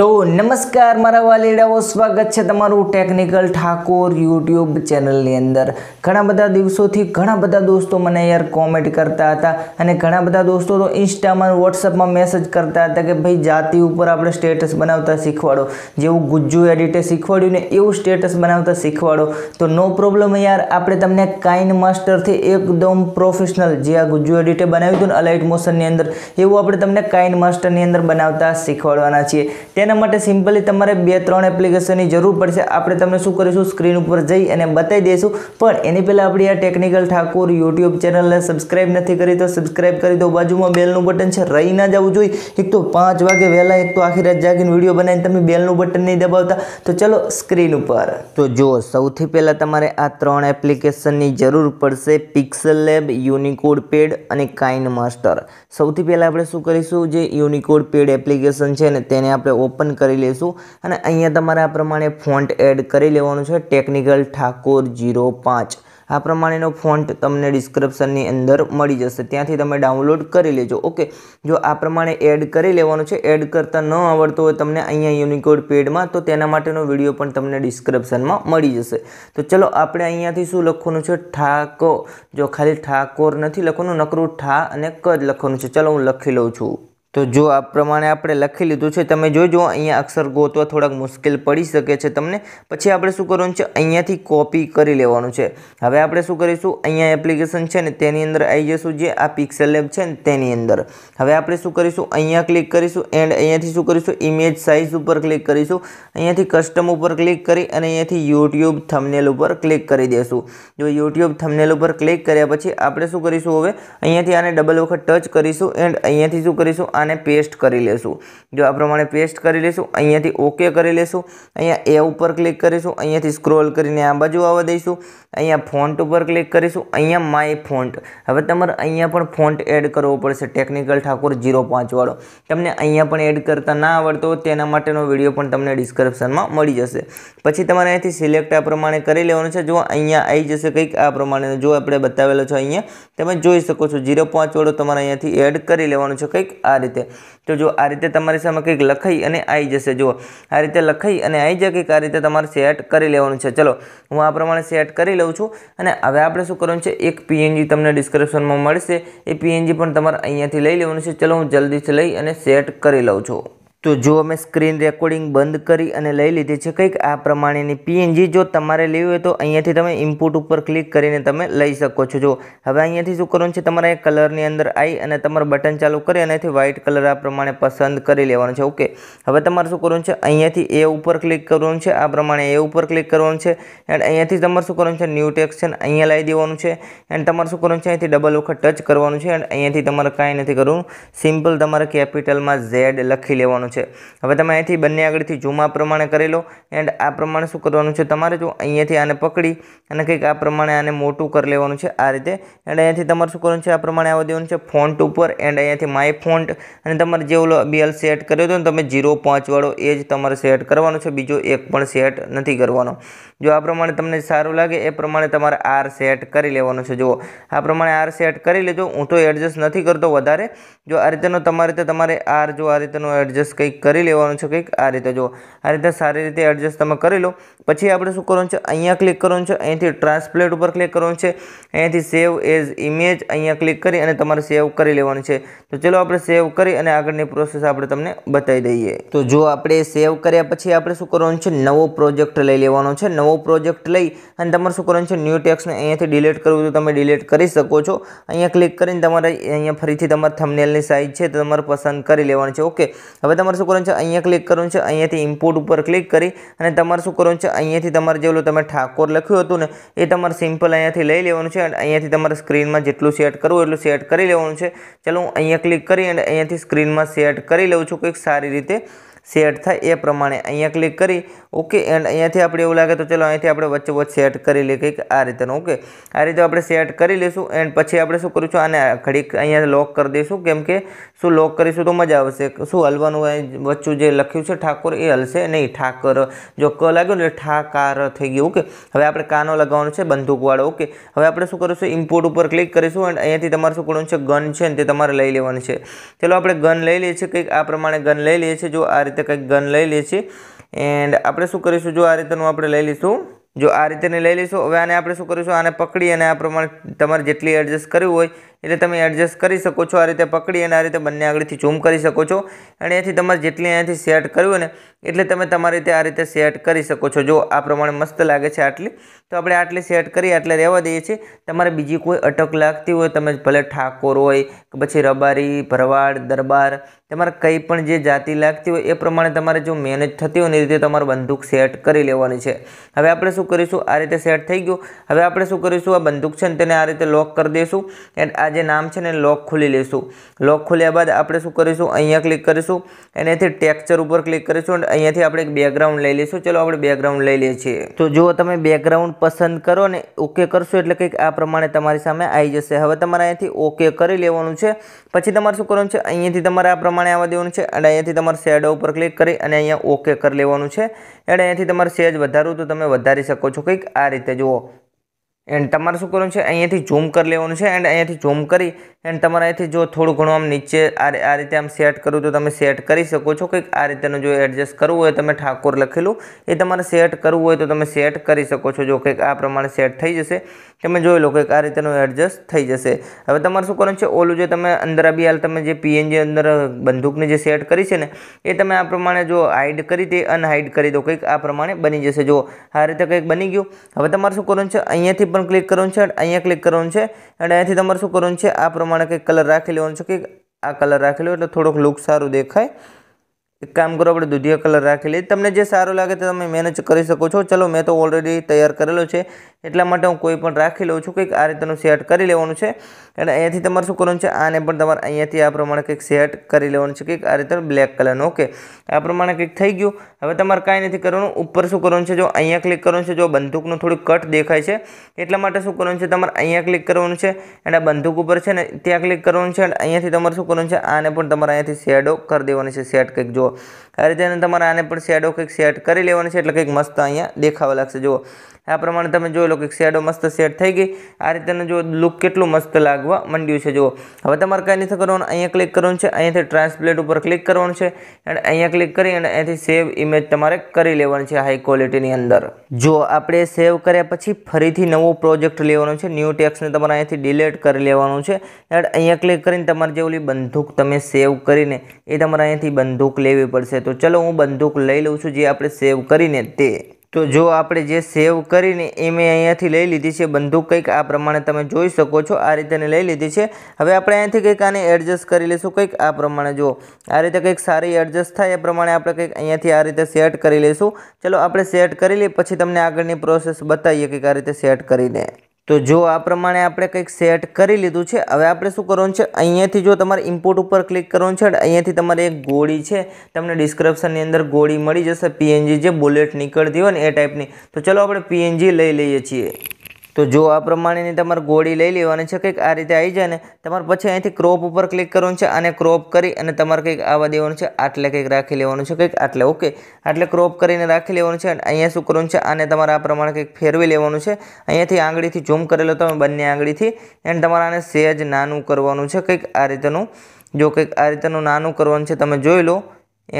તો નમસ્કાર મારા વાલીડાઓ સ્વાગત છે તમારું ટેકનિકલ ઠાકોર યુટ્યુબ ચેનલની અંદર ઘણા બધા દિવસોથી ઘણા બધા દોસ્તો મને યાર કોમેન્ટ કરતા હતા અને ઘણા બધા દોસ્તો તો ઇન્સ્ટામાં વોટ્સઅપમાં મેસેજ કરતા હતા કે ભાઈ જાતિ ઉપર આપણે સ્ટેટસ બનાવતા શીખવાડો જેવું ગુજ્જુ એડિટે શીખવાડ્યું ને એવું સ્ટેટસ બનાવતા શીખવાડો તો નો પ્રોબ્લેમ યાર આપણે તમને કાઇન માસ્ટરથી એકદમ પ્રોફેશનલ જે આ ગુજ્જુ એડિટે બનાવ્યું હતું ને અલાઇટ મોશનની અંદર એવું આપણે તમને કાઇન માસ્ટરની અંદર બનાવતા શીખવાડવાના છીએ તેના માટે સિમ્પલી તમારે બે ત્રણ એપ્લિકેશનની જરૂર પડશે આપણે તમને શું કરીશું સ્ક્રીન ઉપર જઈ અને બતાવી દઈશું પણ એની પહેલાં આપણી આ ટેકનિકલ ઠાકોર યુટ્યુબ ચેનલને સબસ્ક્રાઇબ નથી કરી તો સબસ્ક્રાઇબ કરી દો બાજુમાં બેલનું બટન છે રહી ના જવું જોઈએ એક તો પાંચ વાગે વહેલા એક તો આખી રાત જાગીને વિડીયો બનાવીને તમે બેલનું બટન નહીં દબાવતા તો ચલો સ્ક્રીન ઉપર તો જો સૌથી પહેલાં તમારે આ ત્રણ એપ્લિકેશનની જરૂર પડશે પિક્સલ લેબ યુનિકોડ પેડ અને કાઇન માસ્ટર સૌથી પહેલાં આપણે શું કરીશું જે યુનિકોડ પેડ એપ્લિકેશન છે ને તેને આપણે ઓપન ઓપન કરી લઈશું અને અહીંયા તમારે આ પ્રમાણે ફોન્ટ એડ કરી લેવાનું છે ટેકનિકલ ઠાકોર જીરો પાંચ આ પ્રમાણેનો ફોન્ટ તમને ડિસ્ક્રિપ્શનની અંદર મળી જશે ત્યાંથી તમે ડાઉનલોડ કરી લેજો ઓકે જો આ પ્રમાણે એડ કરી લેવાનું છે એડ કરતાં ન આવડતો હોય તમને અહીંયા યુનિકોડ પેડમાં તો તેના માટેનો વિડીયો પણ તમને ડિસ્ક્રિપ્શનમાં મળી જશે તો ચલો આપણે અહીંયાથી શું લખવાનું છે ઠાકો જો ખાલી ઠાકોર નથી લખવાનું નકરું ઠા અને કદ લખવાનું છે ચલો હું લખી લઉં છું તો જો આ પ્રમાણે આપણે લખી લીધું છે તમે જોજો અહીંયા અક્ષર ગોતવા થોડાક મુશ્કેલ પડી શકે છે તમને પછી આપણે શું કરવાનું છે અહીંયાથી કોપી કરી લેવાનું છે હવે આપણે શું કરીશું અહીંયા એપ્લિકેશન છે ને તેની અંદર આવી જઈશું જે આ પિક્સેલ લેબ છે ને તેની અંદર હવે આપણે શું કરીશું અહીંયા ક્લિક કરીશું એન્ડ અહીંયાથી શું કરીશું ઇમેજ સાઇઝ ઉપર ક્લિક કરીશું અહીંયાથી કસ્ટમ ઉપર ક્લિક કરી અને અહીંયાથી યુટ્યુબ થમનેલ ઉપર ક્લિક કરી દેશું જો યુટ્યુબ થમનેલ ઉપર ક્લિક કર્યા પછી આપણે શું કરીશું હવે અહીંયાથી આને ડબલ વખત ટચ કરીશું એન્ડ અહીંયાથી શું કરીશું આને પેસ્ટ કરી લેશું જો આ પ્રમાણે પેસ્ટ કરી લેશું અહીંયાથી ઓકે કરી લેશું અહીંયા એ ઉપર ક્લિક કરીશું અહીંયાથી સ્ક્રોલ કરીને આ બાજુ આવવા દઈશું અહીંયા ફોન્ટ ઉપર ક્લિક કરીશું અહીંયા માય ફોન્ટ હવે તમારે અહીંયા પણ ફોન્ટ એડ કરવો પડશે ટેકનિકલ ઠાકોર જીરો પાંચવાળો તમને અહીંયા પણ એડ કરતા ના આવડતો તેના માટેનો વિડીયો પણ તમને ડિસ્ક્રિપ્શનમાં મળી જશે પછી તમારે અહીંયાથી સિલેક્ટ આ પ્રમાણે કરી લેવાનું છે જો અહીંયા આવી જશે કંઈક આ પ્રમાણે જો આપણે બતાવેલો છે અહીંયા તમે જોઈ શકો છો જીરો પાંચવાળો તમારે અહીંયાથી એડ કરી લેવાનું છે કંઈક આ રીતે તો જો આ રીતે તમારી સામે કંઈક લખાઈ અને આવી જશે જુઓ આ રીતે લખાઈ અને આવી જાય કંઈક આ રીતે તમારે સેટ કરી લેવાનું છે ચલો હું આ પ્રમાણે સેટ કરી લઉં લઉં છું અને હવે આપણે શું કરવાનું છે એક પીએનજી તમને ડિસ્ક્રિપ્શનમાં મળશે એ પીએનજી પણ તમારે અહીંયાથી લઈ લેવાનું છે ચલો હું જલ્દીથી લઈ અને સેટ કરી લઉં છું તો જો અમે સ્ક્રીન રેકોર્ડિંગ બંધ કરી અને લઈ લીધી છે કંઈક આ પ્રમાણેની પીએનજી જો તમારે લેવી હોય તો અહીંયાથી તમે ઇનપુટ ઉપર ક્લિક કરીને તમે લઈ શકો છો જો હવે અહીંયાથી શું કરવાનું છે તમારે કલરની અંદર આવી અને તમારું બટન ચાલુ કરી અને અહીંથી વ્હાઇટ કલર આ પ્રમાણે પસંદ કરી લેવાનું છે ઓકે હવે તમારે શું કરવાનું છે અહીંયાથી એ ઉપર ક્લિક કરવાનું છે આ પ્રમાણે એ ઉપર ક્લિક કરવાનું છે એન્ડ અહીંયાથી તમારે શું કરવાનું છે ન્યૂ ટેક્સન અહીંયા લાવી દેવાનું છે એન્ડ તમારે શું કરવાનું છે અહીંયાથી ડબલ વખત ટચ કરવાનું છે એન્ડ અહીંયાથી તમારે કાંઈ નથી કરવું સિમ્પલ તમારે કેપિટલમાં ઝેડ લખી લેવાનું છે છે હવે તમે અહીંથી બંને આગળથી ઝૂમ આ પ્રમાણે લો એન્ડ આ પ્રમાણે શું કરવાનું છે તમારે જો અહીંયાથી આને પકડી અને કંઈક આ પ્રમાણે આને મોટું કરી લેવાનું છે આ રીતે એન્ડ અહીંયાથી તમારે શું કરવાનું છે આ પ્રમાણે આવવા દેવાનું છે ફોન્ટ ઉપર એન્ડ અહીંયાથી માય ફોન્ટ અને તમારે જે ઓલો બીએલ સેટ કર્યો હતો ને તમે ઝીરો પાંચવાળો એ જ તમારે સેટ કરવાનો છે બીજો એક પણ સેટ નથી કરવાનો જો આ પ્રમાણે તમને સારું લાગે એ પ્રમાણે તમારે આર સેટ કરી લેવાનો છે જુઓ આ પ્રમાણે આર સેટ કરી લેજો હું તો એડજસ્ટ નથી કરતો વધારે જો આ રીતેનો તમારી રીતે તમારે આર જો આ રીતેનું એડજસ્ટ કંઈક કરી લેવાનું છે કંઈક આ રીતે જુઓ આ રીતે સારી રીતે એડજસ્ટ તમે કરી લો પછી આપણે શું કરવાનું છે અહીંયા ક્લિક કરવાનું છે અહીંથી ટ્રાન્સપ્લેટ ઉપર ક્લિક કરવાનું છે અહીંયાથી સેવ એઝ ઇમેજ અહીંયા ક્લિક કરી અને તમારે સેવ કરી લેવાનું છે તો ચલો આપણે સેવ કરી અને આગળની પ્રોસેસ આપણે તમને બતાવી દઈએ તો જો આપણે સેવ કર્યા પછી આપણે શું કરવાનું છે નવો પ્રોજેક્ટ લઈ લેવાનો છે નવો નવો પ્રોજેક્ટ લઈ અને તમારે શું કરવાનું છે ન્યૂ ટેક્સને અહીંયાથી ડિલીટ કરવું તો તમે ડિલીટ કરી શકો છો અહીંયા ક્લિક કરીને તમારે અહીંયા ફરીથી તમારા થમનેલની સાઇઝ છે તો તમારે પસંદ કરી લેવાનું છે ઓકે હવે તમારે શું કરવાનું છે અહીંયા ક્લિક કરવાનું છે અહીંયાથી ઇમ્પોર્ટ ઉપર ક્લિક કરી અને તમારે શું કરવાનું છે અહીંયાથી તમારે જેવું તમે ઠાકોર લખ્યું હતું ને એ તમારે સિમ્પલ અહીંયાથી લઈ લેવાનું છે અને અહીંયાથી તમારે સ્ક્રીનમાં જેટલું સેટ કરવું એટલું સેટ કરી લેવાનું છે ચાલો હું અહીંયા ક્લિક કરી અને અહીંયાથી સ્ક્રીનમાં સેટ કરી લઉં છું કંઈક સારી રીતે સેટ થાય એ પ્રમાણે અહીંયા ક્લિક કરી ઓકે એન્ડ અહીંયાથી આપણે એવું લાગે તો ચલો અહીંયાથી આપણે વચ્ચે વચ્ચે સેટ કરી લઈએ કંઈક આ રીતનું ઓકે આ રીતે આપણે સેટ કરી લઈશું એન્ડ પછી આપણે શું કરીશું આને ઘડીક અહીંયા લોક કરી દઈશું કેમ કે શું લોક કરીશું તો મજા આવશે શું હલવાનું વચ્ચું જે લખ્યું છે ઠાકોર એ હલશે નહીં ઠાકર જો ક લાગ્યું ને ઠાકાર થઈ ગયું ઓકે હવે આપણે કાનો લગાવવાનો છે બંદૂકવાળો ઓકે હવે આપણે શું કરીશું ઇમ્પોર્ટ ઉપર ક્લિક કરીશું એન્ડ અહીંયાથી તમારે શું કરવાનું છે ગન છે ને તે તમારે લઈ લેવાનું છે ચલો આપણે ગન લઈ લઈએ છીએ કંઈક આ પ્રમાણે ગન લઈ લઈએ છીએ જો આ રીતે રીતે કંઈક ગન લઈ લઈએ છીએ એન્ડ આપણે શું કરીશું જો આ રીતેનું આપણે લઈ લઈશું જો આ રીતે લઈ લઈશું હવે આને આપણે શું કરીશું આને પકડી અને આ પ્રમાણે તમારે જેટલી એડજસ્ટ કરવી હોય એટલે તમે એડજસ્ટ કરી શકો છો આ રીતે પકડી અને આ રીતે બંને આગળથી ઝૂમ કરી શકો છો અને અહીંયાથી તમારે જેટલી અહીંયાથી સેટ કર્યું ને એટલે તમે તમારી રીતે આ રીતે સેટ કરી શકો છો જો આ પ્રમાણે મસ્ત લાગે છે આટલી તો આપણે આટલી સેટ કરી આટલે રહેવા દઈએ છીએ તમારે બીજી કોઈ અટક લાગતી હોય તમે ભલે ઠાકોર હોય કે પછી રબારી ભરવાડ દરબાર તમારે કંઈ પણ જે જાતિ લાગતી હોય એ પ્રમાણે તમારે જો મેનેજ થતી હોય ને રીતે તમારું બંદૂક સેટ કરી લેવાની છે હવે આપણે શું કરીશું આ રીતે સેટ થઈ ગયું હવે આપણે શું કરીશું આ બંદૂક છે ને તેને આ રીતે લોક કરી દઈશું એન્ડ આ જે નામ છે ને લોક ખોલી લઈશું લોક ખોલ્યા બાદ આપણે શું કરીશું અહીંયા ક્લિક કરીશું એનાથી ટેક્સચર ઉપર ક્લિક કરીશું અને અહીંયાથી આપણે એક બેકગ્રાઉન્ડ લઈ લઈશું ચલો આપણે બેકગ્રાઉન્ડ લઈ લઈએ છીએ તો જો તમે બેકગ્રાઉન્ડ પસંદ કરો ને ઓકે કરશો એટલે કંઈક આ પ્રમાણે તમારી સામે આવી જશે હવે તમારે અહીંયાથી ઓકે કરી લેવાનું છે પછી તમારે શું કરવાનું છે અહીંયાથી તમારે આ પ્રમાણે આવવા દેવાનું છે અને અહીંયાથી તમારે શેડો ઉપર ક્લિક કરી અને અહીંયા ઓકે કરી લેવાનું છે એટલે અહીંયાથી તમારે સેજ વધારવું તો તમે વધારી શકો છો કંઈક આ રીતે જુઓ એન્ડ તમારે શું કરવાનું છે અહીંયાથી ઝૂમ કરી લેવાનું છે એન્ડ અહીંયાથી ઝૂમ કરી એન્ડ તમારે અહીંયાથી જો થોડું ઘણું આમ નીચે આ રીતે આમ સેટ કરવું તો તમે સેટ કરી શકો છો કંઈક આ રીતેનું જો એડજસ્ટ કરવું હોય તમે ઠાકોર લખેલું એ તમારે સેટ કરવું હોય તો તમે સેટ કરી શકો છો જો કંઈક આ પ્રમાણે સેટ થઈ જશે તમે જોઈ લો કંઈક આ રીતેનું એડજસ્ટ થઈ જશે હવે તમારે શું કરવાનું છે ઓલું જે તમે અંદર બી હાલ તમે જે પીએનજી અંદર બંદૂકને જે સેટ કરી છે ને એ તમે આ પ્રમાણે જો હાઇડ કરી તે અનહાઇડ કરી દો કંઈક આ પ્રમાણે બની જશે જો આ રીતે કંઈક બની ગયું હવે તમારે શું કરવાનું છે અહીંયાથી પણ ક્લિક કરવાનું છે અને અહીંયા ક્લિક કરવાનું છે અને અહીંયાથી તમારે શું કરવાનું છે આ પ્રમાણે કંઈક કલર રાખી લેવાનું છે કે આ કલર રાખી એટલે થોડોક લુક સારું દેખાય એક કામ કરો આપણે દૂધિયા કલર રાખી લઈએ તમને જે સારું લાગે તે તમે મેનેજ કરી શકો છો ચલો મેં તો ઓલરેડી તૈયાર કરેલો છે એટલા માટે હું કોઈ પણ રાખી લઉં છું કંઈક આ રીતનું સેટ કરી લેવાનું છે એટલે અહીંયાથી તમારે શું કરવાનું છે આને પણ તમારે અહીંયાથી આ પ્રમાણે કંઈક સેટ કરી લેવાનું છે કંઈક આ રીતે બ્લેક કલરનું ઓકે આ પ્રમાણે કંઈક થઈ ગયું હવે તમારે કાંઈ નથી કરવાનું ઉપર શું કરવાનું છે જો અહીંયા ક્લિક કરવાનું છે જો બંદૂકનું થોડું કટ દેખાય છે એટલા માટે શું કરવાનું છે તમારે અહીંયા ક્લિક કરવાનું છે અને બંદૂક ઉપર છે ને ત્યાં ક્લિક કરવાનું છે અને અહીંયાથી તમારે શું કરવાનું છે આને પણ તમારે અહીંયાથી શેડો કરી દેવાની છે સેટ કંઈક જુઓ આ રીતે તમારે આને પણ શેડો કંઈક સેટ કરી લેવાની છે એટલે કંઈક મસ્ત અહીંયા દેખાવા લાગશે જુઓ આ પ્રમાણે તમે જોઈ લો કે શેડો મસ્ત સેટ થઈ ગઈ આ રીતના જો લુક કેટલું મસ્ત લાગવા માંડ્યું છે જુઓ હવે તમારે કાંઈ નથી કરવાનું અહીંયા ક્લિક કરવાનું છે અહીંયાથી ટ્રાન્સપ્લેટ ઉપર ક્લિક કરવાનું છે એન્ડ અહીંયા ક્લિક કરી અને અહીંયાથી સેવ ઇમેજ તમારે કરી લેવાની છે હાઈ ક્વોલિટીની અંદર જો આપણે સેવ કર્યા પછી ફરીથી નવો પ્રોજેક્ટ લેવાનો છે ન્યૂ ટેક્સને તમારે અહીંયાથી ડિલેટ કરી લેવાનું છે એન્ડ અહીંયા ક્લિક કરીને તમારે જે ઓલી બંદૂક તમે સેવ કરીને એ તમારે અહીંયાથી બંદૂક લેવી પડશે તો ચલો હું બંદૂક લઈ લઉં છું જે આપણે સેવ કરીને તે તો જો આપણે જે સેવ કરીને એ મેં અહીંયાથી લઈ લીધી છે બંદૂક કંઈક આ પ્રમાણે તમે જોઈ શકો છો આ રીતેને લઈ લીધી છે હવે આપણે અહીંયાથી કંઈક આને એડજસ્ટ કરી લઈશું કંઈક આ પ્રમાણે જો આ રીતે કંઈક સારી એડજસ્ટ થાય એ પ્રમાણે આપણે કંઈક અહીંયાથી આ રીતે સેટ કરી લઈશું ચલો આપણે સેટ કરી લઈએ પછી તમને આગળની પ્રોસેસ બતાવીએ કંઈક આ રીતે સેટ કરીને તો જો આ પ્રમાણે આપણે કંઈક સેટ કરી લીધું છે હવે આપણે શું કરવાનું છે અહીંયાથી જો તમારે ઇમ્પોર્ટ ઉપર ક્લિક કરવાનું છે અહીંયાથી તમારે એક ગોળી છે તમને ડિસ્ક્રિપ્શનની અંદર ગોળી મળી જશે પીએનજી જે બુલેટ નીકળતી હોય ને એ ટાઈપની તો ચલો આપણે પીએનજી લઈ લઈએ છીએ તો જો આ પ્રમાણેની તમારે ગોળી લઈ લેવાની છે કંઈક આ રીતે આવી જાય ને તમારે પછી અહીંથી ક્રોપ ઉપર ક્લિક કરવાનું છે અને ક્રોપ કરી અને તમારે કંઈક આવવા દેવાનું છે આટલે કંઈક રાખી લેવાનું છે કંઈક આટલે ઓકે આટલે ક્રોપ કરીને રાખી લેવાનું છે અને અહીંયા શું કરવાનું છે અને તમારે આ પ્રમાણે કંઈક ફેરવી લેવાનું છે અહીંયાથી આંગળીથી ઝૂમ કરેલો તમે બંને આંગળીથી એન્ડ તમારે આને સહેજ નાનું કરવાનું છે કંઈક આ રીતનું જો કંઈક આ રીતનું નાનું કરવાનું છે તમે જોઈ લો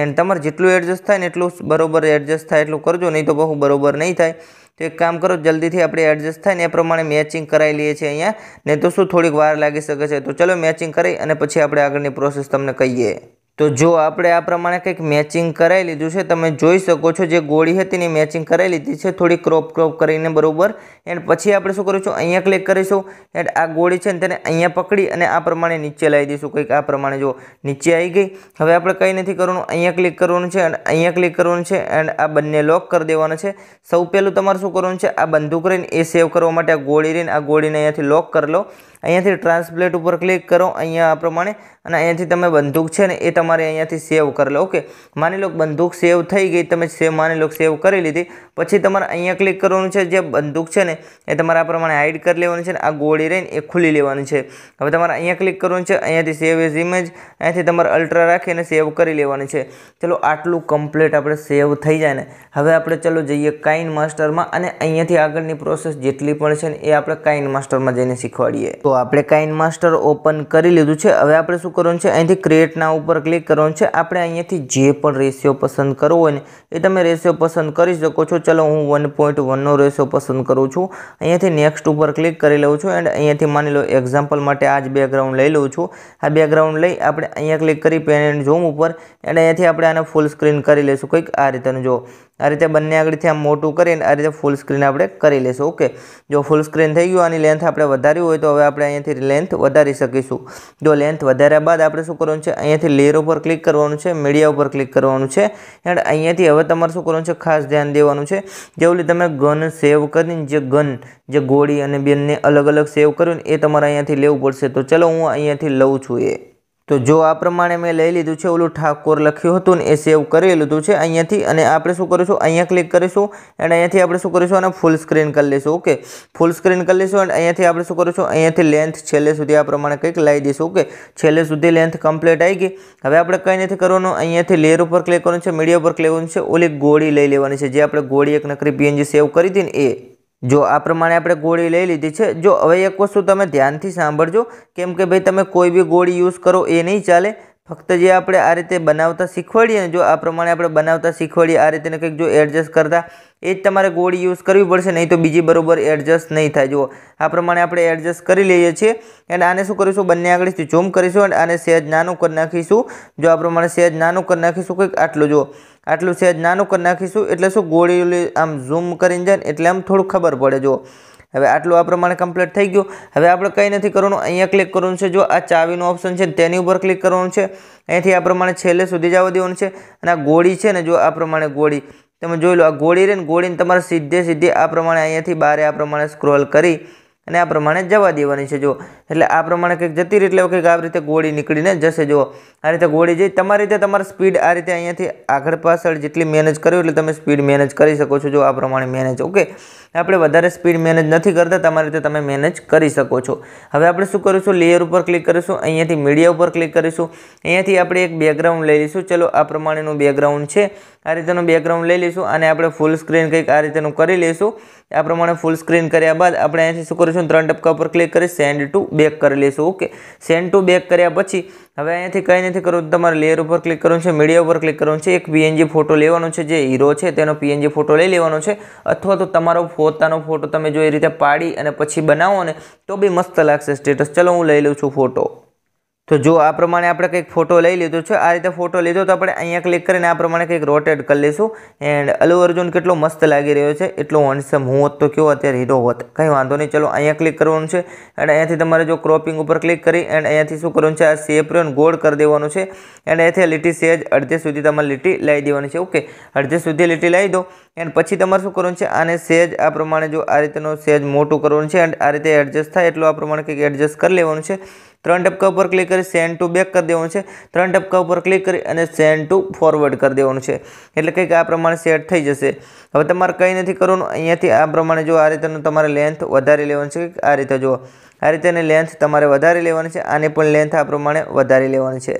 એન્ડ તમારે જેટલું એડજસ્ટ થાય ને એટલું બરોબર એડજસ્ટ થાય એટલું કરજો નહીં તો બહુ બરોબર નહીં થાય તો એક કામ કરો જલ્દીથી આપણે એડજસ્ટ થાય ને એ પ્રમાણે મેચિંગ કરાવી લઈએ છીએ અહીંયા નહીં તો શું થોડીક વાર લાગી શકે છે તો ચલો મેચિંગ કરી અને પછી આપણે આગળની પ્રોસેસ તમને કહીએ તો જો આપણે આ પ્રમાણે કંઈક મેચિંગ કરાવી લીધું છે તમે જોઈ શકો છો જે ગોળી હતી એની મેચિંગ કરાવી લીધી છે થોડી ક્રોપ ક્રોપ કરીને બરાબર એન્ડ પછી આપણે શું કરીશું અહીંયા ક્લિક કરીશું એન્ડ આ ગોળી છે ને તેને અહીંયા પકડી અને આ પ્રમાણે નીચે લાવી દઈશું કંઈક આ પ્રમાણે જો નીચે આવી ગઈ હવે આપણે કંઈ નથી કરવાનું અહીંયા ક્લિક કરવાનું છે એન્ડ અહીંયા ક્લિક કરવાનું છે એન્ડ આ બંને લોક કરી દેવાનું છે સૌ પહેલું તમારે શું કરવાનું છે આ બંદૂક રહીને એ સેવ કરવા માટે આ ગોળી રહીને આ ગોળીને અહીંયાથી લોક કરી લો અહીંયાથી ટ્રાન્સપ્લેટ ઉપર ક્લિક કરો અહીંયા આ પ્રમાણે અને અહીંયાથી તમે બંદૂક છે ને એ તમારે અહીંયાથી સેવ કરી લો ઓકે માની લો બંદૂક સેવ થઈ ગઈ તમે સેવ માની લો સેવ કરી લીધી પછી તમારે અહીંયા ક્લિક કરવાનું છે જે બંદૂક છે ને એ તમારે આ પ્રમાણે હાઇડ કરી લેવાનું છે ને આ ગોળી રહીને એ ખુલી લેવાની છે હવે તમારે અહીંયા ક્લિક કરવાનું છે અહીંયાથી સેવ એઝ ઇમેજ અહીંયાથી તમારે અલ્ટ્રા રાખીને સેવ કરી લેવાની છે ચલો આટલું કમ્પ્લીટ આપણે સેવ થઈ જાય ને હવે આપણે ચલો જઈએ કાઇન માસ્ટરમાં અને અહીંયાથી આગળની પ્રોસેસ જેટલી પણ છે ને એ આપણે કાઇન માસ્ટરમાં જઈને શીખવાડીએ તો આપણે કાઇન માસ્ટર ઓપન કરી લીધું છે હવે આપણે શું કરવાનું છે અહીંથી ક્રિએટના ઉપર ક્લિક કરવાનું છે આપણે અહીંયાથી જે પણ રેશિયો પસંદ કરવો હોય ને એ તમે રેશિયો પસંદ કરી શકો છો ચલો હું વન પોઈન્ટ વનનો રેશિયો પસંદ કરું છું અહીંયાથી નેક્સ્ટ ઉપર ક્લિક કરી લઉં છું એન્ડ અહીંયાથી માની લો એક્ઝામ્પલ માટે આ જ બેકગ્રાઉન્ડ લઈ લઉં છું આ બેકગ્રાઉન્ડ લઈ આપણે અહીંયા ક્લિક કરી પેન એન્ડ ઝૂમ ઉપર એન્ડ અહીંયાથી આપણે આને ફૂલ સ્ક્રીન કરી લઈશું કંઈક આ રીતનું જો આ રીતે બંને આગળથી આમ મોટું કરીને આ રીતે ફૂલ સ્ક્રીન આપણે કરી લેશું ઓકે જો ફૂલ સ્ક્રીન થઈ ગયું આની લેન્થ આપણે વધારવી હોય તો હવે આપણે અહીંયાથી લેન્થ વધારી શકીશું જો લેન્થ વધાર્યા બાદ આપણે શું કરવાનું છે અહીંયાથી લેયર ઉપર ક્લિક કરવાનું છે મીડિયા ઉપર ક્લિક કરવાનું છે એન્ડ અહીંયાથી હવે તમારે શું કરવાનું છે ખાસ ધ્યાન દેવાનું છે જે ઓલી તમે ગન સેવ કરીને જે ગન જે ગોળી અને બેનને અલગ અલગ સેવ કર્યું એ તમારે અહીંયાથી લેવું પડશે તો ચલો હું અહીંયાથી લઉં છું એ તો જો આ પ્રમાણે મેં લઈ લીધું છે ઓલું ઠાકોર લખ્યું હતું ને એ સેવ કરી લીધું છે અહીંયાથી અને આપણે શું કરીશું અહીંયા ક્લિક કરીશું એન્ડ અહીંયાથી આપણે શું કરીશું અને ફૂલ સ્ક્રીન કરી લઈશું ઓકે ફૂલ સ્ક્રીન કરી લઈશું એન્ડ અહીંયાથી આપણે શું કરીશું અહીંયાથી લેન્થ છેલ્લે સુધી આ પ્રમાણે કંઈક લાવી દઈશું ઓકે છેલ્લે સુધી લેન્થ કમ્પ્લીટ આવી ગઈ હવે આપણે કંઈ નથી કરવાનું અહીંયાથી લેર ઉપર ક્લિક કરવાનું છે મીડિયા ઉપર ક્લિક કરવાનું છે ઓલી ગોળી લઈ લેવાની છે જે આપણે ગોળી એક નકરી પીએનજી સેવ કરી હતી ને એ જો આ પ્રમાણે આપણે ગોળી લઈ લીધી છે જો હવે એક વસ્તુ તમે ધ્યાનથી સાંભળજો કેમ કે ભાઈ તમે કોઈ બી ગોળી યુઝ કરો એ નહીં ચાલે ફક્ત જે આપણે આ રીતે બનાવતા શીખવાડીએ ને જો આ પ્રમાણે આપણે બનાવતા શીખવાડીએ આ રીતે કંઈક જો એડજસ્ટ કરતા એ જ તમારે ગોળી યુઝ કરવી પડશે નહીં તો બીજી બરોબર એડજસ્ટ નહીં થાય જુઓ આ પ્રમાણે આપણે એડજસ્ટ કરી લઈએ છીએ એન્ડ આને શું કરીશું બંને આગળથી ઝૂમ કરીશું અને આને સહેજ નાનું કરી નાખીશું જો આ પ્રમાણે સહેજ નાનું કરી નાખીશું કંઈક આટલું જુઓ આટલું સહેજ નાનું કરી નાખીશું એટલે શું ગોળી આમ ઝૂમ કરીને જાય એટલે આમ થોડું ખબર પડે જુઓ હવે આટલું આ પ્રમાણે કમ્પ્લીટ થઈ ગયું હવે આપણે કંઈ નથી કરવાનું અહીંયા ક્લિક કરવાનું છે જો આ ચાવીનું ઓપ્શન છે તેની ઉપર ક્લિક કરવાનું છે અહીંયાથી આ પ્રમાણે છેલ્લે સુધી જવા દેવાનું છે અને આ ગોળી છે ને જો આ પ્રમાણે ગોળી તમે જોઈ લો આ ગોળી રહે ને ગોળીને તમારે સીધે સીધી આ પ્રમાણે અહીંયાથી બહાર આ પ્રમાણે સ્ક્રોલ કરી અને આ પ્રમાણે જવા દેવાની છે જો એટલે આ પ્રમાણે કંઈક જતી રહી એટલે કંઈક આ રીતે ગોળી નીકળીને જશે જો આ રીતે ગોળી જઈ તમારી રીતે તમારી સ્પીડ આ રીતે અહીંયાથી આગળ પાછળ જેટલી મેનેજ કરો એટલે તમે સ્પીડ મેનેજ કરી શકો છો જો આ પ્રમાણે મેનેજ ઓકે આપણે વધારે સ્પીડ મેનેજ નથી કરતા તમારી રીતે તમે મેનેજ કરી શકો છો હવે આપણે શું કરીશું લેયર ઉપર ક્લિક કરીશું અહીંયાથી મીડિયા ઉપર ક્લિક કરીશું અહીંયાથી આપણે એક બેકગ્રાઉન્ડ લઈ લઈશું ચલો આ પ્રમાણેનું બેકગ્રાઉન્ડ છે આ રીતેનું બેકગ્રાઉન્ડ લઈ લઈશું અને આપણે ફૂલ સ્ક્રીન કંઈક આ રીતેનું કરી લઈશું આ પ્રમાણે ફૂલ સ્ક્રીન કર્યા બાદ આપણે અહીંયાથી શું કરીશું છું ત્રણ ટપકા ઉપર ક્લિક કરી સેન્ડ ટુ બેક કરી લઈશું ઓકે સેન્ડ ટુ બેક કર્યા પછી હવે અહીંયાથી કંઈ નથી કરવું તમારે લેયર ઉપર ક્લિક કરવું છે મીડિયા ઉપર ક્લિક કરવું છે એક પીએનજી ફોટો લેવાનો છે જે હીરો છે તેનો પીએનજી ફોટો લઈ લેવાનો છે અથવા તો તમારો પોતાનો ફોટો તમે જો એ રીતે પાડી અને પછી બનાવો ને તો બી મસ્ત લાગશે સ્ટેટસ ચલો હું લઈ લઉં છું ફોટો તો જો આ પ્રમાણે આપણે કંઈક ફોટો લઈ લીધો છે આ રીતે ફોટો લીધો તો આપણે અહીંયા ક્લિક કરીને આ પ્રમાણે કંઈક રોટેટ કરી લઈશું એન્ડ અલ્લુ અર્જુન કેટલો મસ્ત લાગી રહ્યો છે એટલો હોન્ડસમ હું હોત તો કેવો અત્યારે હીરો હોત કંઈ વાંધો નહીં ચલો અહીંયા ક્લિક કરવાનું છે એન્ડ અહીંયાથી તમારે જો ક્રોપિંગ ઉપર ક્લિક કરી એન્ડ અહીંયાથી શું કરવાનું છે આ શેપ રહ્યો ગોળ કરી દેવાનું છે એન્ડ અહીંયાથી લીટી સેજ અડધે સુધી તમારે લીટી લાવી દેવાની છે ઓકે અડધે સુધી લીટી લાવી દો એન્ડ પછી તમારે શું કરવાનું છે આને સેજ આ પ્રમાણે જો આ રીતનો સેજ મોટું કરવાનું છે એન્ડ આ રીતે એડજસ્ટ થાય એટલું આ પ્રમાણે કંઈક એડજસ્ટ કરી લેવાનું છે ત્રણ ટપકા ઉપર ક્લિક કરી સેન્ડ ટુ બેક કરી દેવાનું છે ત્રણ ટપકા ઉપર ક્લિક કરી અને સેન્ડ ટુ ફોરવર્ડ કરી દેવાનું છે એટલે કંઈક આ પ્રમાણે સેટ થઈ જશે હવે તમારે કંઈ નથી કરવાનું અહીંયાથી આ પ્રમાણે જો આ રીતેનું તમારે લેન્થ વધારી લેવાનું છે આ રીતે જુઓ આ રીતેની લેન્થ તમારે વધારી લેવાની છે આની પણ લેન્થ આ પ્રમાણે વધારી લેવાની છે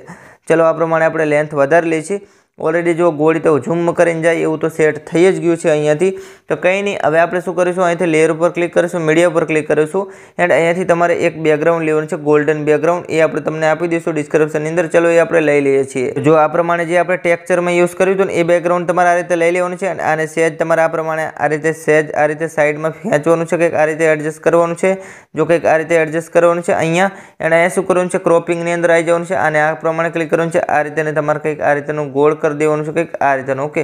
ચલો આ પ્રમાણે આપણે લેન્થ વધારી લઈએ છીએ ઓલરેડી જો ગોળી તો ઝૂમ કરીને જાય એવું તો સેટ થઈ જ ગયું છે અહીંયાથી તો કંઈ નહીં હવે આપણે શું કરીશું અહીંયાથી લેયર ઉપર ક્લિક કરીશું મીડિયા પર ક્લિક કરીશું એન્ડ અહીંયાથી તમારે એક બેકગ્રાઉન્ડ લેવાનું છે ગોલ્ડન બેકગ્રાઉન્ડ એ આપણે તમને આપી દઈશું ડિસ્ક્રિપ્શનની અંદર ચલો એ આપણે લઈ લઈએ છીએ જો આ પ્રમાણે જે આપણે ટેક્ચરમાં યુઝ કર્યું હતું ને એ બેકગ્રાઉન્ડ તમારે આ રીતે લઈ લેવાનું છે અને આને સેજ તમારે આ પ્રમાણે આ રીતે સેજ આ રીતે સાઈડમાં ખેંચવાનું છે કંઈક આ રીતે એડજસ્ટ કરવાનું છે જો કંઈક આ રીતે એડજસ્ટ કરવાનું છે અહીંયા એન્ડ અહીંયા શું કરવાનું છે ક્રોપિંગની અંદર આવી જવાનું છે અને આ પ્રમાણે ક્લિક કરવાનું છે આ રીતે તમારે કંઈક આ રીતેનું ગોળ કરી દેવાનું છે કંઈક આ રીતનો ઓકે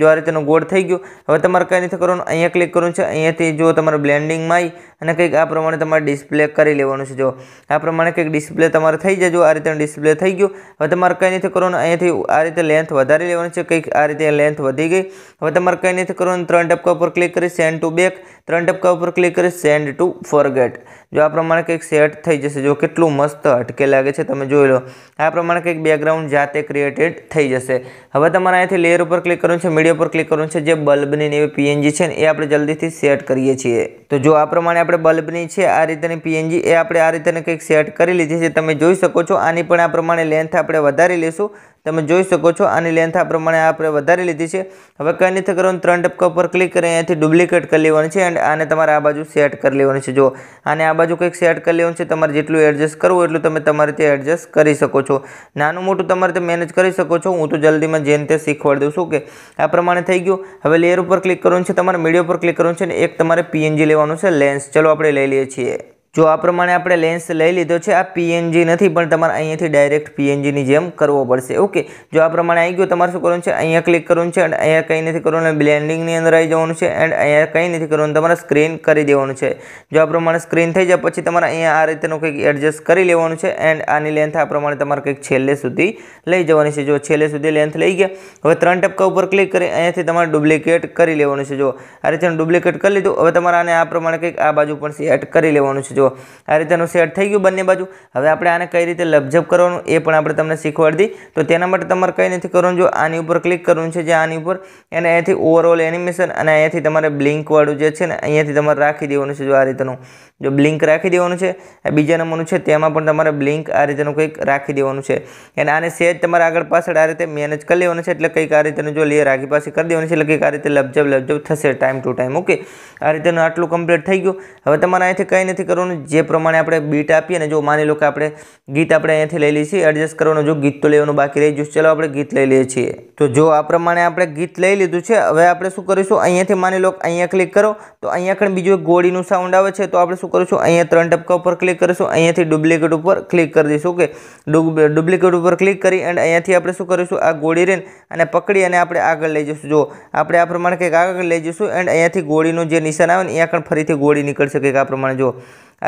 જો આ રીતનો ગોળ થઈ ગયો હવે તમારે કંઈ નથી કરવાનું અહીંયા ક્લિક કરવું છે અહીંયાથી જો તમારે બ્લેન્ડિંગમાં આવી અને કંઈક આ પ્રમાણે તમારે ડિસ્પ્લે કરી લેવાનું છે જો આ પ્રમાણે કંઈક ડિસ્પ્લે તમારે થઈ જાય જો આ રીતે ડિસ્પ્લે થઈ ગયું હવે તમારે કંઈ નથી કરવાનું અહીંયાથી આ રીતે લેન્થ વધારી લેવાની છે કંઈક આ રીતે લેન્થ વધી ગઈ હવે તમારે કંઈ નથી કરવાનું ત્રણ ટપકા ઉપર ક્લિક કરી સેન્ડ ટુ બેક ત્રણ ટપકા ઉપર ક્લિક કરી સેન્ડ ટુ ફોરગેટ જો આ પ્રમાણે કંઈક સેટ થઈ જશે જો કેટલું મસ્ત અટકે લાગે છે તમે જોઈ લો આ પ્રમાણે કંઈક બેકગ્રાઉન્ડ જાતે ક્રિએટેડ થઈ જશે હવે તમારે અહીંયાથી લેયર ઉપર ક્લિક કરવું છે મીડિયા પર ક્લિક કરવું છે જે બલ્બની એવી પીએનજી છે એ આપણે જલ્દીથી સેટ કરીએ છીએ તો જો આ પ્રમાણે આપણે બલ્બની છે આ રીતેની પીએનજી એ આપણે આ રીતે કંઈક સેટ કરી લીધી છે તમે જોઈ શકો છો આની પણ આ પ્રમાણે લેન્થ આપણે વધારી લઈશું તમે જોઈ શકો છો આની લેન્થ આ પ્રમાણે આપણે વધારી લીધી છે હવે કંઈ નથી કરવાનું ત્રણ ટપકા ઉપર ક્લિક કરી અહીંયાથી ડુપ્લિકેટ કરી લેવાની છે એન્ડ આને તમારે આ બાજુ સેટ કરી લેવાનું છે જો આને આ બાજુ કંઈક સેટ કરી લેવાનું છે તમારે જેટલું એડજસ્ટ કરવું એટલું તમે તમારે ત્યાં એડજસ્ટ કરી શકો છો નાનું મોટું તમારે તે મેનેજ કરી શકો છો હું તો જલ્દીમાં જેને તે શીખવાડી દઉં છું કે આ પ્રમાણે થઈ ગયું હવે લેયર ઉપર ક્લિક કરવાનું છે તમારે મીડિયા પર ક્લિક કરવાનું છે અને એક તમારે પીએનજી લેવાનું છે લેન્સ ચલો આપણે લઈ લઈએ છીએ જો આ પ્રમાણે આપણે લેન્સ લઈ લીધો છે આ પીએનજી નથી પણ તમારે અહીંયાથી ડાયરેક્ટ પીએનજીની જેમ કરવો પડશે ઓકે જો આ પ્રમાણે આવી ગયો તમારે શું કરવાનું છે અહીંયા ક્લિક કરવાનું છે અને અહીંયા કંઈ નથી કરવાનું બ્લેન્ડિંગની અંદર આવી જવાનું છે એન્ડ અહીંયા કંઈ નથી કરવાનું તમારે સ્ક્રીન કરી દેવાનું છે જો આ પ્રમાણે સ્ક્રીન થઈ જાય પછી તમારે અહીંયા આ રીતનું કંઈક એડજસ્ટ કરી લેવાનું છે એન્ડ આની લેન્થ આ પ્રમાણે તમારે કંઈક છેલ્લે સુધી લઈ જવાની છે જો છેલ્લે સુધી લેન્થ લઈ ગયા હવે ત્રણ ટપકા ઉપર ક્લિક કરી અહીંયાથી તમારે ડુપ્લિકેટ કરી લેવાનું છે જો આ રીતે ડુપ્લિકેટ કરી લીધું હવે તમારે આને આ પ્રમાણે કંઈક આ બાજુ પણ સેટ કરી લેવાનું છે જો જો આ રીતેનું સેટ થઈ ગયું બંને બાજુ હવે આપણે આને કઈ રીતે લપઝપ કરવાનું એ પણ આપણે તમને શીખવાડતી તો તેના માટે તમારે કંઈ નથી કરવાનું જો આની ઉપર ક્લિક કરવું છે જે આની ઉપર અને અહીંયાથી ઓવરઓલ એનિમેશન અને અહીંયાથી તમારે બ્લિંકવાળું જે છે ને અહીંયાથી તમારે રાખી દેવાનું છે જો આ રીતનું જો બ્લિંક રાખી દેવાનું છે આ બીજા નંબરનું છે તેમાં પણ તમારે બ્લિંક આ રીતનું કંઈક રાખી દેવાનું છે એને આને સેજ તમારે આગળ પાછળ આ રીતે મેનેજ કરી લેવાનું છે એટલે કંઈક આ રીતેનું જો લેયર આગી પાછી કરી દેવાનું છે એટલે કંઈક આ રીતે લપઝપ લપઝપ થશે ટાઈમ ટુ ટાઈમ ઓકે આ રીતેનું આટલું કમ્પ્લીટ થઈ ગયું હવે તમારે અહીંથી કંઈ નથી કરવાનું જે પ્રમાણે આપણે બીટ આપીએ ને જો માની લો કે આપણે ગીત આપણે અહીંયાથી લઈ લઈએ છીએ એડજસ્ટ કરવાનું જો ગીત તો લેવાનું બાકી રહી ગયું ચાલો આપણે ગીત લઈ લઈએ છીએ તો જો આ પ્રમાણે આપણે ગીત લઈ લીધું છે હવે આપણે શું કરીશું અહીંયાથી માની લો અહીંયા ક્લિક કરો તો અહીંયા પણ બીજું ગોળીનું સાઉન્ડ આવે છે તો આપણે શું કરીશું અહીંયા ત્રણ ટપકા ઉપર ક્લિક કરીશું અહીંયાથી ડુપ્લિકેટ ઉપર ક્લિક કરી દઈશું ઓકે ડુપ્લિકેટ ઉપર ક્લિક કરી એન્ડ અહીંયાથી આપણે શું કરીશું આ ગોળી રેન અને પકડી અને આપણે આગળ લઈ જઈશું જો આપણે આ પ્રમાણે કંઈક આગળ લઈ જઈશું એન્ડ અહીંયાથી ગોળીનું જે નિશાન આવે ને અહીંયા પણ ફરીથી ગોળી નીકળશે કંઈક આ પ્રમાણે જો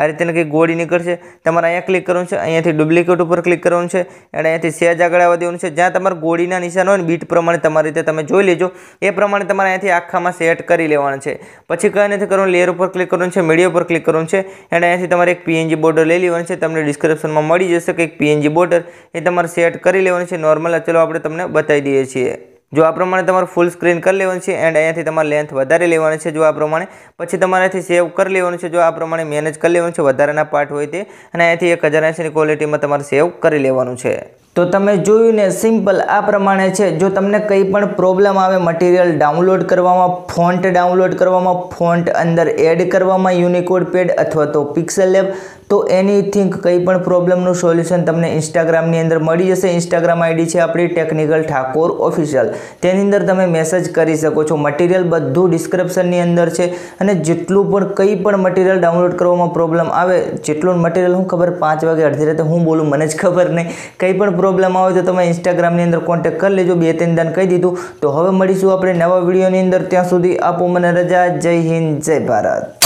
આ રીતેની કંઈક ગોળી નીકળશે તમારે અહીંયા ક્લિક કરવાનું છે અહીંયાથી ડુપ્લિકેટ ઉપર ક્લિક કરવાનું છે અને અહીંયાથી સેજ આગળ આવવા દેવાનું છે જ્યાં તમારે ગોળીના નિશાન હોય ને બીટ પ્રમાણે તમારી રીતે તમે જોઈ લેજો એ પ્રમાણે તમારે અહીંયાથી આખામાં સેટ કરી લેવાના છે પછી કંઈ નથી કરવાનું લેયર ઉપર ક્લિક કરવાનું છે મીડિયા ઉપર ક્લિક કરવાનું છે અને અહીંયાથી તમારે એક પીએનજી બોર્ડર લઈ લેવાનું છે તમને ડિસ્ક્રિપ્શનમાં મળી જશે કે એક પીએનજી બોર્ડર એ તમારે સેટ કરી લેવાનું છે નોર્મલ ચલો આપણે તમને બતાવી દઈએ છીએ જો આ પ્રમાણે તમારું ફૂલ સ્ક્રીન કરી લેવાનું છે એન્ડ અહીંયાથી તમારે લેન્થ વધારે લેવાની છે જો આ પ્રમાણે પછી તમારે તમારાથી સેવ કરી લેવાનું છે જો આ પ્રમાણે મેનેજ કરી લેવાનું છે વધારાના પાર્ટ હોય તે અને અહીંયાથી એક હજાર એંસીની ક્વોલિટીમાં તમારે સેવ કરી લેવાનું છે તો તમે જોયું ને સિમ્પલ આ પ્રમાણે છે જો તમને કંઈ પણ પ્રોબ્લેમ આવે મટીરિયલ ડાઉનલોડ કરવામાં ફોન્ટ ડાઉનલોડ કરવામાં ફોન્ટ અંદર એડ કરવામાં યુનિકોડ પેડ અથવા તો પિક્સલ લેબ તો એની એનીથિંગ કંઈ પણ પ્રોબ્લેમનું સોલ્યુશન તમને ઇન્સ્ટાગ્રામની અંદર મળી જશે ઇન્સ્ટાગ્રામ આઈડી છે આપણી ટેકનિકલ ઠાકોર ઓફિશિયલ તેની અંદર તમે મેસેજ કરી શકો છો મટીરિયલ બધું ડિસ્ક્રિપ્શનની અંદર છે અને જેટલું પણ કંઈ પણ મટીરિયલ ડાઉનલોડ કરવામાં પ્રોબ્લેમ આવે જેટલું મટીરિયલ હું ખબર પાંચ વાગે અડધી રાતે હું બોલું મને જ ખબર નહીં કંઈ પણ પ્રોબ્લેમ આવે તો તમે ઇન્સ્ટાગ્રામની અંદર કોન્ટેક્ટ કરી લેજો બે ત્રણ દાન કહી દીધું તો હવે મળીશું આપણે નવા વિડીયોની અંદર ત્યાં સુધી આપો મને રજા જય હિન્દ જય ભારત